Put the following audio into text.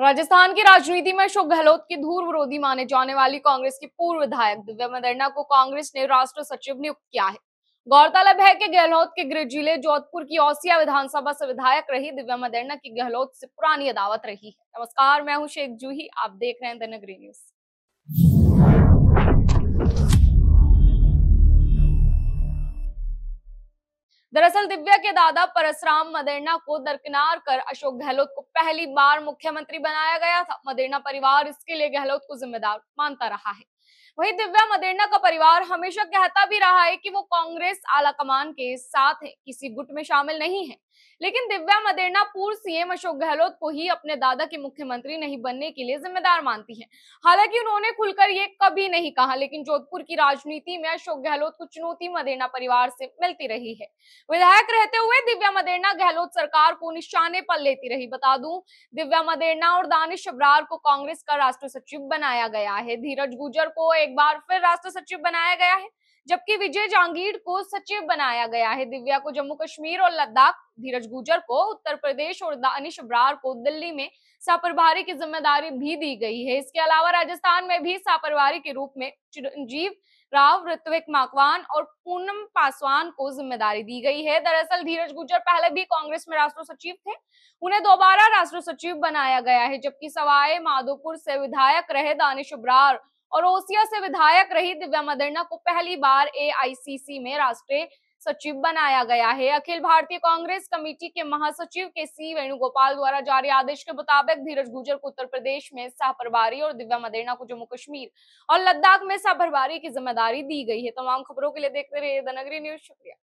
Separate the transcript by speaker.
Speaker 1: राजस्थान की राजनीति में अशोक गहलोत के धूल विरोधी माने जाने वाली कांग्रेस की पूर्व विधायक दिव्या मदरना को कांग्रेस ने राष्ट्र सचिव नियुक्त किया है गौरतलब है कि गहलोत के गृह जिले जोधपुर की औसिया विधानसभा से विधायक रही दिव्या मदरना की गहलोत से पुरानी अदावत रही है नमस्कार मैं हूं शेख जूही आप देख रहे हैं द नगरी न्यूज दरअसल दिव्या के दादा परसराम मदेरना को दरकिनार कर अशोक गहलोत को पहली बार मुख्यमंत्री बनाया गया था मदेरना परिवार इसके लिए गहलोत को जिम्मेदार मानता रहा है वही दिव्या मदेरना का परिवार हमेशा कहता भी रहा है कि वो कांग्रेस आलाकमान के साथ है किसी गुट में शामिल नहीं है लेकिन दिव्या मदेरना पूर्व सीएम अशोक गहलोत को ही अपने दादा के मुख्यमंत्री नहीं बनने के लिए जिम्मेदार मानती हैं हालांकि उन्होंने खुलकर ये कभी नहीं कहा लेकिन जोधपुर की राजनीति में अशोक गहलोत को चुनौती मदेरना परिवार से मिलती रही है विधायक रहते हुए दिव्या मदेरना गहलोत सरकार को निशाने पर लेती रही बता दू दिव्या मदेरना और दानिश अबरार को कांग्रेस का राष्ट्रीय सचिव बनाया गया है धीरज गुजर को एक बार फिर राष्ट्र सचिव बनाया गया है जबकि विजय जांगीर को सचिव बनाया गया है दिव्या को जम्मू कश्मीर और लद्दाख धीरज गुजर को उत्तर प्रदेश और दानिश ब्रार को दिल्ली में सापरभारी की जिम्मेदारी भी दी गई है इसके अलावा राजस्थान में भी सापरभारी के रूप में चिरंजीव राव ऋत्विक माकवान और पूनम पासवान को जिम्मेदारी दी गई है दरअसल धीरज गुजर पहले भी कांग्रेस में राष्ट्र सचिव थे उन्हें दोबारा राष्ट्र सचिव बनाया गया है जबकि सवाए माधोपुर से विधायक रहे दानिश ब्रार और ओसिया से विधायक रही दिव्या मदरना को पहली बार ए में राष्ट्रीय सचिव बनाया गया है अखिल भारतीय कांग्रेस कमेटी के महासचिव के सी वेणुगोपाल द्वारा जारी आदेश के मुताबिक धीरज गुजर को उत्तर प्रदेश में प्रभारी और दिव्या मदेना को जम्मू कश्मीर और लद्दाख में प्रभारी की जिम्मेदारी दी गई है तमाम खबरों के लिए देखते रहिए दनगरी न्यूज शुक्रिया